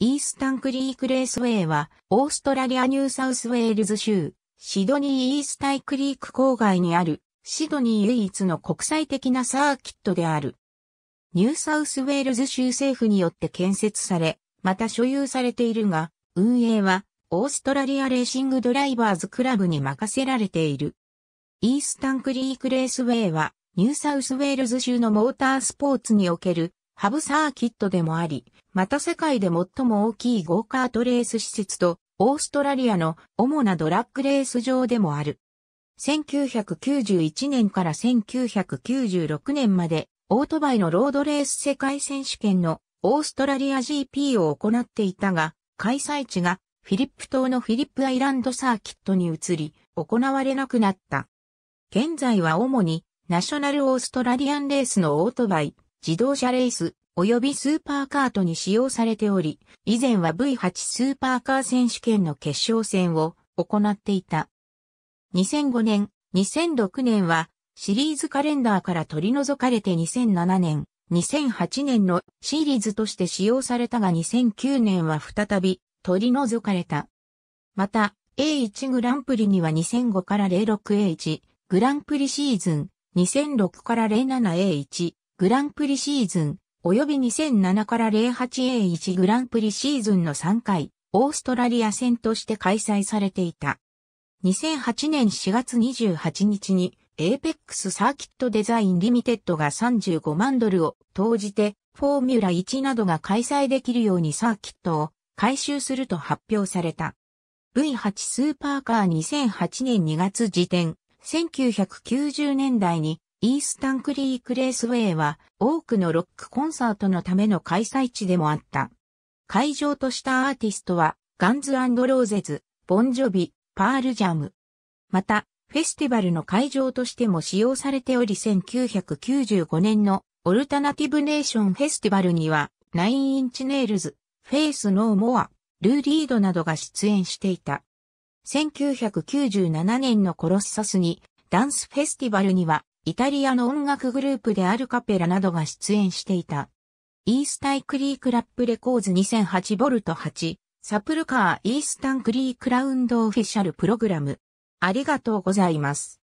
イースタンクリークレースウェイは、オーストラリアニューサウスウェールズ州、シドニーイースタイクリーク郊外にある、シドニー唯一の国際的なサーキットである。ニューサウスウェールズ州政府によって建設され、また所有されているが、運営は、オーストラリアレーシングドライバーズクラブに任せられている。イースタンクリークレースウェイは、ニューサウスウェールズ州のモータースポーツにおけるハブサーキットでもあり、また世界で最も大きいゴーカートレース施設と、オーストラリアの主なドラッグレース場でもある。1991年から1996年まで、オートバイのロードレース世界選手権のオーストラリア GP を行っていたが、開催地がフィリップ島のフィリップアイランドサーキットに移り、行われなくなった。現在は主にナショナルオーストラリアンレースのオートバイ、自動車レース、及びスーパーカートに使用されており、以前は V8 スーパーカー選手権の決勝戦を行っていた。2005年、2006年はシリーズカレンダーから取り除かれて2007年、2008年のシリーズとして使用されたが2009年は再び取り除かれた。また、A1 グランプリには2005から 06A1 グランプリシーズン、2006から 07A1 グランプリシーズン、及び2007から 08A1 グランプリシーズンの3回、オーストラリア戦として開催されていた。2008年4月28日に、エーペックスサーキットデザインリミテッドが35万ドルを投じて、フォーミュラ1などが開催できるようにサーキットを回収すると発表された。V8 スーパーカー2008年2月時点、1990年代にイースタンクリークレースウェイは多くのロックコンサートのための開催地でもあった。会場としたアーティストはガンズローゼズ、ボンジョビ、パールジャム。また、フェスティバルの会場としても使用されており1995年のオルタナティブネーションフェスティバルには、ナインインチネイルズ、フェイスノーモア、ルーリードなどが出演していた。1997年のコロッサスに、ダンスフェスティバルには、イタリアの音楽グループでアルカペラなどが出演していた。イースタイクリークラップレコーズ2008ボルト8、サプルカーイースタンクリークラウンドオフィシャルプログラム。ありがとうございます。